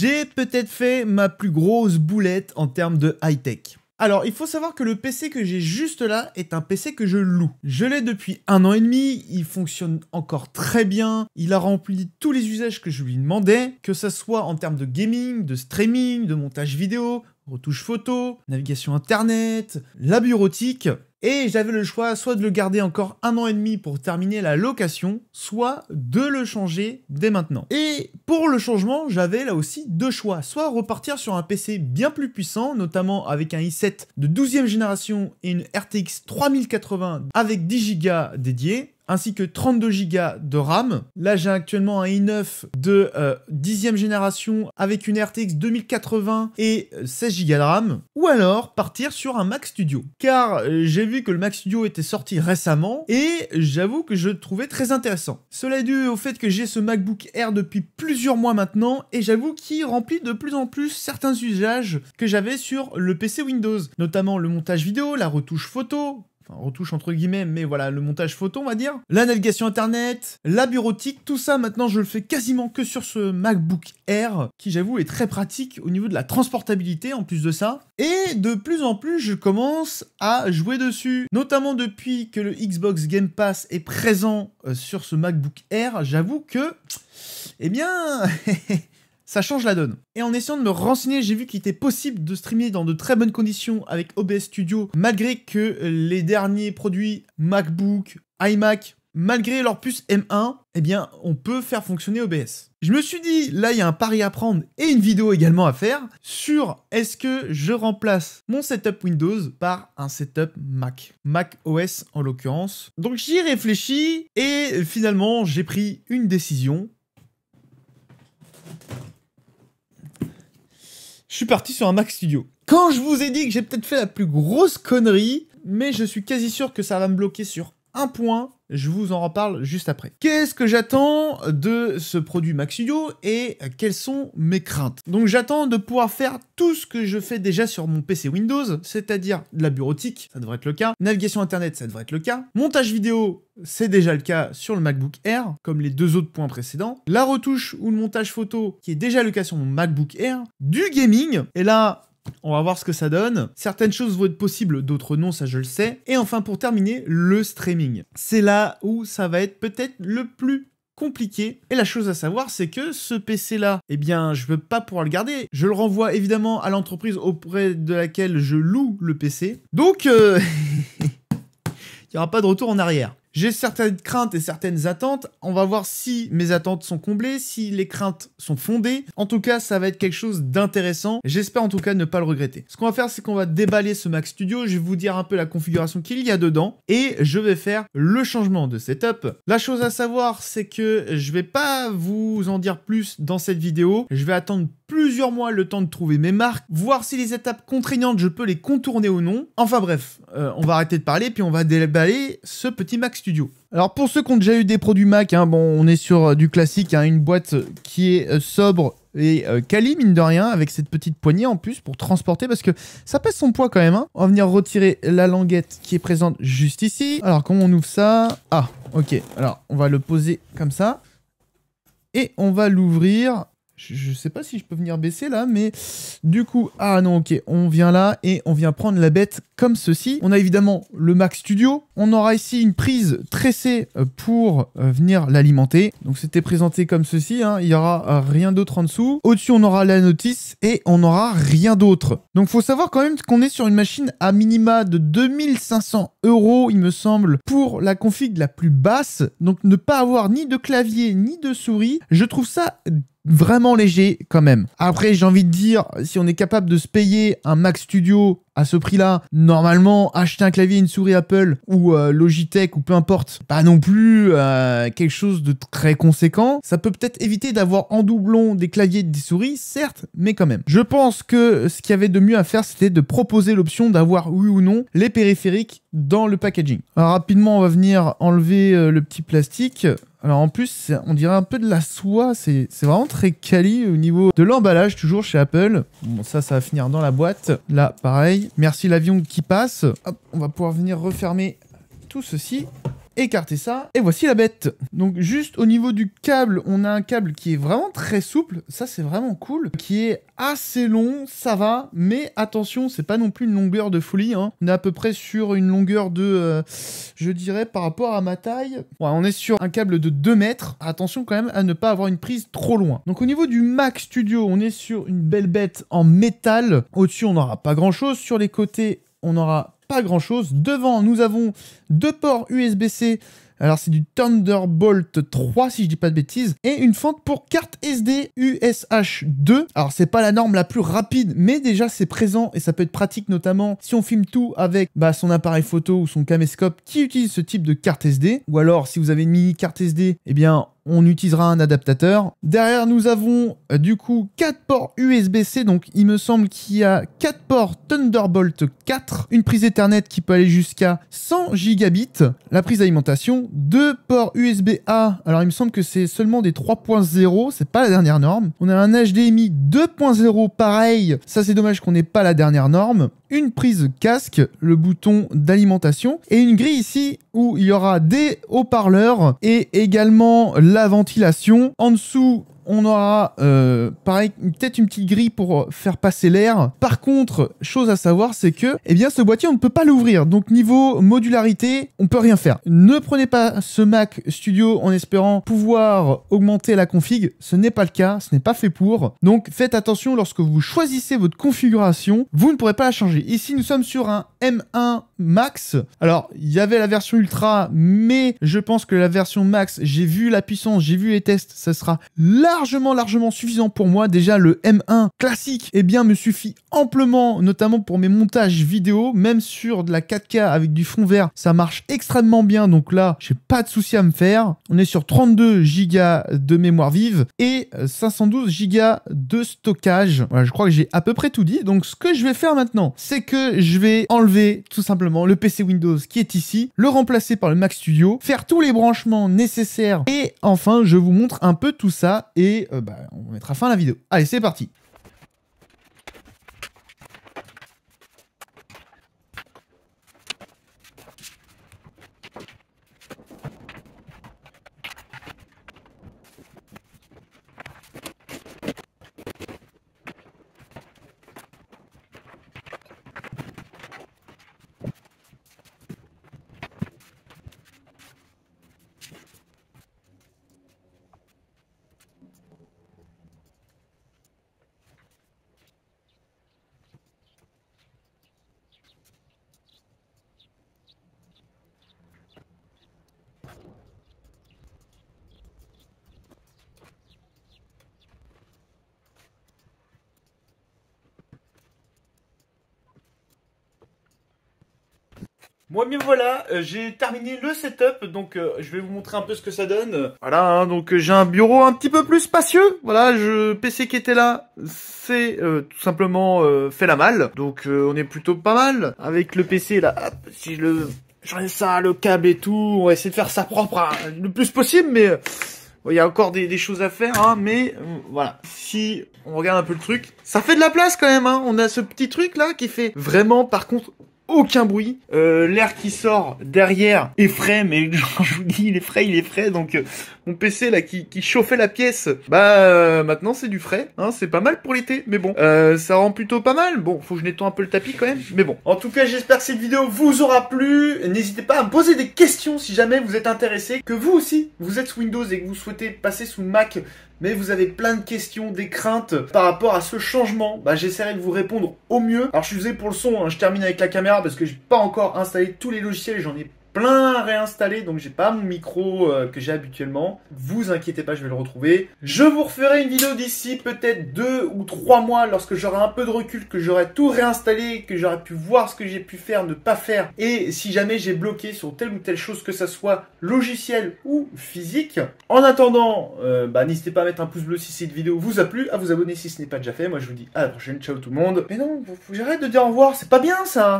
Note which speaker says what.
Speaker 1: J'ai peut-être fait ma plus grosse boulette en termes de high-tech. Alors, il faut savoir que le PC que j'ai juste là est un PC que je loue. Je l'ai depuis un an et demi, il fonctionne encore très bien, il a rempli tous les usages que je lui demandais, que ce soit en termes de gaming, de streaming, de montage vidéo, retouche photo, navigation internet, la bureautique, et j'avais le choix soit de le garder encore un an et demi pour terminer la location, soit de le changer dès maintenant. Et pour le changement, j'avais là aussi deux choix, soit repartir sur un PC bien plus puissant, notamment avec un i7 de 12e génération et une RTX 3080 avec 10 Go dédiés, ainsi que 32 Go de RAM. Là, j'ai actuellement un i9 de 10 euh, génération avec une RTX 2080 et 16 euh, Go de RAM. Ou alors partir sur un Mac Studio. Car euh, j'ai vu que le Mac Studio était sorti récemment et j'avoue que je le trouvais très intéressant. Cela est dû au fait que j'ai ce MacBook Air depuis plusieurs mois maintenant et j'avoue qu'il remplit de plus en plus certains usages que j'avais sur le PC Windows, notamment le montage vidéo, la retouche photo, retouche entre guillemets, mais voilà, le montage photo, on va dire. La navigation internet, la bureautique, tout ça, maintenant, je le fais quasiment que sur ce MacBook Air, qui, j'avoue, est très pratique au niveau de la transportabilité, en plus de ça. Et de plus en plus, je commence à jouer dessus. Notamment depuis que le Xbox Game Pass est présent euh, sur ce MacBook Air, j'avoue que... Eh bien... ça change la donne. Et en essayant de me renseigner, j'ai vu qu'il était possible de streamer dans de très bonnes conditions avec OBS Studio, malgré que euh, les derniers produits MacBook, iMac, malgré leur puce M1, eh bien, on peut faire fonctionner OBS. Je me suis dit, là, il y a un pari à prendre et une vidéo également à faire sur est-ce que je remplace mon setup Windows par un setup Mac. Mac OS en l'occurrence. Donc j'y réfléchis et finalement, j'ai pris une décision je suis parti sur un Mac Studio. Quand je vous ai dit que j'ai peut-être fait la plus grosse connerie, mais je suis quasi sûr que ça va me bloquer sur un point, je vous en reparle juste après. Qu'est-ce que j'attends de ce produit Studio et quelles sont mes craintes Donc j'attends de pouvoir faire tout ce que je fais déjà sur mon PC Windows, c'est-à-dire de la bureautique, ça devrait être le cas, navigation internet, ça devrait être le cas, montage vidéo, c'est déjà le cas sur le MacBook Air, comme les deux autres points précédents, la retouche ou le montage photo, qui est déjà le cas sur mon MacBook Air, du gaming, et là, on va voir ce que ça donne. Certaines choses vont être possibles, d'autres non, ça je le sais. Et enfin, pour terminer, le streaming. C'est là où ça va être peut-être le plus compliqué. Et la chose à savoir, c'est que ce PC-là, eh bien, je ne veux pas pouvoir le garder. Je le renvoie évidemment à l'entreprise auprès de laquelle je loue le PC. Donc, euh, il n'y aura pas de retour en arrière. J'ai certaines craintes et certaines attentes. On va voir si mes attentes sont comblées, si les craintes sont fondées. En tout cas, ça va être quelque chose d'intéressant. J'espère en tout cas ne pas le regretter. Ce qu'on va faire, c'est qu'on va déballer ce Mac Studio. Je vais vous dire un peu la configuration qu'il y a dedans et je vais faire le changement de setup. La chose à savoir, c'est que je vais pas vous en dire plus dans cette vidéo. Je vais attendre plusieurs mois le temps de trouver mes marques, voir si les étapes contraignantes je peux les contourner ou non. Enfin bref, euh, on va arrêter de parler puis on va déballer ce petit Mac Studio. Alors pour ceux qui ont déjà eu des produits Mac, hein, bon on est sur euh, du classique, hein, une boîte euh, qui est sobre et quali mine de rien, avec cette petite poignée en plus pour transporter, parce que ça pèse son poids quand même. Hein. On va venir retirer la languette qui est présente juste ici. Alors, comment on ouvre ça Ah, ok. Alors, on va le poser comme ça. Et on va l'ouvrir je, sais pas si je peux venir baisser là, mais du coup, ah non, ok, on vient là et on vient prendre la bête comme ceci. On a évidemment le Mac Studio. On aura ici une prise tressée euh, pour euh, venir l'alimenter. Donc c'était présenté comme ceci. Hein. Il n'y aura euh, rien d'autre en dessous. Au-dessus, on aura la notice et on n'aura rien d'autre. Donc faut savoir quand même qu'on est sur une machine à minima de 2500 euros, il me semble, pour la config la plus basse. Donc ne pas avoir ni de clavier ni de souris, je trouve ça vraiment léger quand même. Après, j'ai envie de dire, si on est capable de se payer un Mac Studio à ce prix-là, normalement, acheter un clavier, une souris Apple ou euh, Logitech ou peu importe, pas non plus euh, quelque chose de très conséquent. Ça peut peut-être éviter d'avoir en doublon des claviers et des souris, certes, mais quand même. Je pense que ce qu'il y avait de mieux à faire, c'était de proposer l'option d'avoir oui ou non les périphériques dans le packaging. rapidement, on va venir enlever euh, le petit plastique. Alors en plus, on dirait un peu de la soie. C'est vraiment très quali au niveau de l'emballage, toujours chez Apple. Bon, ça, ça va finir dans la boîte. Là, pareil. Merci l'avion qui passe. Hop, on va pouvoir venir refermer tout ceci écarter ça, et voici la bête. Donc juste au niveau du câble, on a un câble qui est vraiment très souple, ça c'est vraiment cool, qui est assez long, ça va, mais attention, c'est pas non plus une longueur de folie, hein. on est à peu près sur une longueur de, euh, je dirais par rapport à ma taille, ouais, on est sur un câble de 2 mètres, attention quand même à ne pas avoir une prise trop loin. Donc au niveau du Mac Studio, on est sur une belle bête en métal, au-dessus on n'aura pas grand-chose, sur les côtés on aura pas grand chose. Devant, nous avons deux ports USB-C. Alors c'est du Thunderbolt 3 si je dis pas de bêtises et une fente pour carte SD USH 2. Alors c'est pas la norme la plus rapide mais déjà c'est présent et ça peut être pratique notamment si on filme tout avec bah, son appareil photo ou son caméscope qui utilise ce type de carte SD ou alors si vous avez une mini carte SD, eh bien on utilisera un adaptateur. Derrière, nous avons euh, du coup 4 ports USB-C, donc il me semble qu'il y a 4 ports Thunderbolt 4, une prise Ethernet qui peut aller jusqu'à 100 gigabits, la prise d'alimentation. deux ports USB-A, alors il me semble que c'est seulement des 3.0, c'est pas la dernière norme. On a un HDMI 2.0 pareil, ça c'est dommage qu'on n'ait pas la dernière norme une prise casque, le bouton d'alimentation, et une grille ici où il y aura des haut-parleurs et également la ventilation. En dessous, on aura euh, pareil peut-être une petite grille pour euh, faire passer l'air. Par contre, chose à savoir, c'est que eh bien ce boîtier on ne peut pas l'ouvrir. Donc niveau modularité, on peut rien faire. Ne prenez pas ce Mac Studio en espérant pouvoir augmenter la config, ce n'est pas le cas, ce n'est pas fait pour. Donc faites attention lorsque vous choisissez votre configuration, vous ne pourrez pas la changer. Ici, nous sommes sur un M1 Max. Alors, il y avait la version Ultra, mais je pense que la version Max, j'ai vu la puissance, j'ai vu les tests, ça sera largement, largement suffisant pour moi. Déjà, le M1 classique, eh bien, me suffit amplement, notamment pour mes montages vidéo, même sur de la 4K avec du fond vert, ça marche extrêmement bien. Donc là, j'ai pas de souci à me faire. On est sur 32 Go de mémoire vive et 512 euh, Go de stockage. Voilà, je crois que j'ai à peu près tout dit. Donc, ce que je vais faire maintenant, c'est que je vais enlever tout simplement le PC Windows qui est ici, le remplacer par le Mac Studio, faire tous les branchements nécessaires et enfin je vous montre un peu tout ça et euh, bah, on mettra fin à la vidéo. Allez c'est parti Moi, bien voilà, euh, j'ai terminé le setup, donc euh, je vais vous montrer un peu ce que ça donne. Voilà, hein, donc euh, j'ai un bureau un petit peu plus spacieux. Voilà, je PC qui était là, c'est tout simplement fait la malle. Donc on est plutôt pas mal. Avec le PC là, si je le... ai ça, le câble et tout, on va essayer de faire ça propre hein, le plus possible, mais... Il y a encore des, choses à faire, hein, mais voilà. Si on regarde un peu le truc, ça fait de la place quand même. Hein. On a ce petit truc là qui fait vraiment, par contre, aucun bruit. Euh, l'air qui sort derrière est frais, mais je vous dis, il est frais, il est frais. Donc euh, mon PC là qui, chauffait la pièce, bah euh, maintenant c'est du frais. Hein, c'est pas mal pour l'été, mais bon, ça rend plutôt pas mal. Bon, faut que je nettoie un peu le tapis quand même, mais bon. En tout cas, j'espère que cette vidéo vous aura plu. N'hésitez pas à me poser des questions si jamais vous êtes intéressé, que vous aussi vous êtes sous Windows et que vous souhaitez passer sous Mac mais vous avez plein de questions, des craintes par rapport à ce changement, bah, j'essaierai de vous répondre au mieux. Alors je suis désolé pour le son, hein. je termine avec la caméra parce que j'ai pas encore installé tous les logiciels, j'en ai plein réinstallé, donc j'ai pas mon micro euh, que j'ai habituellement. Vous inquiétez pas, je vais le retrouver. Je vous referai une vidéo d'ici peut-être deux ou trois mois lorsque j'aurai un peu de recul, que j'aurai tout réinstallé, que j'aurai pu voir ce que j'ai pu faire, ne pas faire. Et si jamais j'ai bloqué sur telle ou telle chose, que ça soit logiciel ou physique. En attendant, euh, bah, n'hésitez pas à mettre un pouce bleu si cette vidéo vous a plu, à vous abonner si ce n'est pas déjà fait. Moi je vous dis à la prochaine, ciao tout le monde. Mais non, j'arrête de dire au revoir, c'est pas bien ça